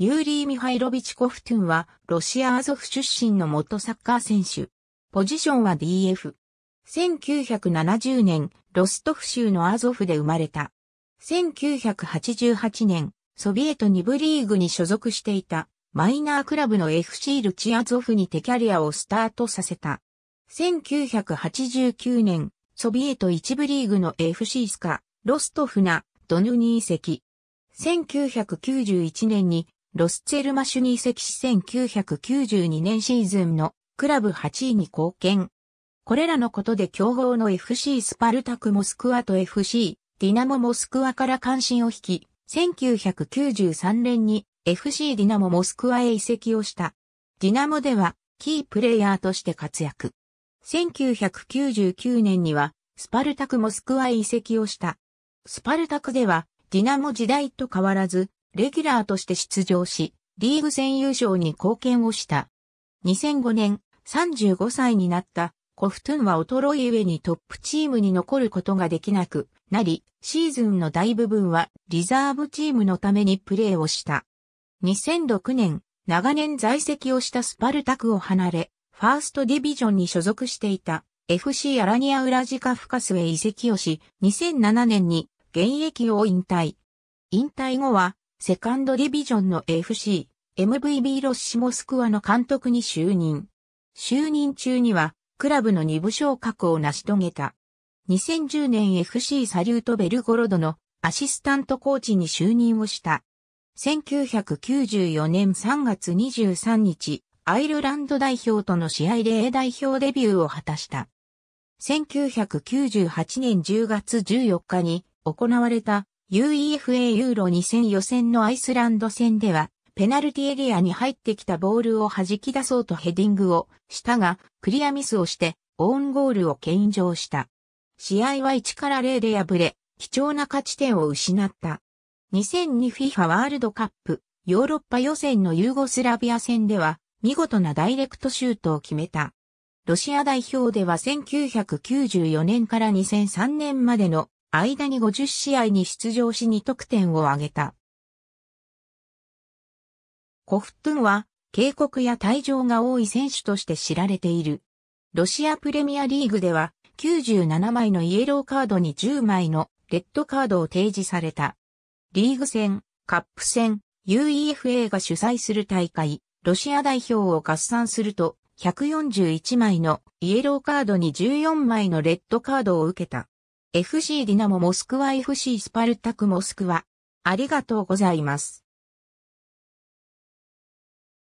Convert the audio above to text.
ユーリー・ミハイロビチ・コフトゥンは、ロシア・アゾフ出身の元サッカー選手。ポジションは DF。1970年、ロストフ州のアゾフで生まれた。1988年、ソビエト2部リーグに所属していた、マイナークラブの FC ルチアゾフに手キャリアをスタートさせた。1989年、ソビエト1部リーグの FC スカ、ロストフナ、ドヌニー席。1991年にロスチェルマシュに移籍し1992年シーズンのクラブ8位に貢献。これらのことで競合の FC スパルタクモスクワと FC ディナモモスクワから関心を引き、1993年に FC ディナモモスクワへ移籍をした。ディナモではキープレイヤーとして活躍。1999年にはスパルタクモスクワへ移籍をした。スパルタクではディナモ時代と変わらずレギュラーとして出場し、リーグ戦優勝に貢献をした。2005年、35歳になったコフトゥンは衰え上にトップチームに残ることができなくなり、シーズンの大部分はリザーブチームのためにプレーをした。2006年、長年在籍をしたスパルタクを離れ、ファーストディビジョンに所属していた FC アラニアウラジカフカスへ移籍をし、2007年に現役を引退。引退後はセカンドディビジョンの FC、MVB ロッシモスクワの監督に就任。就任中には、クラブの二部昇格を成し遂げた。2010年 FC サリュートベルゴロドのアシスタントコーチに就任をした。1994年3月23日、アイルランド代表との試合で A 代表デビューを果たした。1998年10月14日に行われた UEFA ユーロ2000予選のアイスランド戦では、ペナルティエリアに入ってきたボールを弾き出そうとヘディングをしたが、クリアミスをして、オウンゴールを献上した。試合は1から0で敗れ、貴重な勝ち点を失った。2002FIFA ワールドカップ、ヨーロッパ予選のユーゴスラビア戦では、見事なダイレクトシュートを決めた。ロシア代表では1994年から2003年までの間に50試合に出場し2得点を挙げた。コフトゥンは、警告や退場が多い選手として知られている。ロシアプレミアリーグでは、97枚のイエローカードに10枚のレッドカードを提示された。リーグ戦、カップ戦、UEFA が主催する大会、ロシア代表を合算すると、141枚のイエローカードに14枚のレッドカードを受けた。FC ディナモモスクワ FC スパルタクモスクワ。ありがとうございます。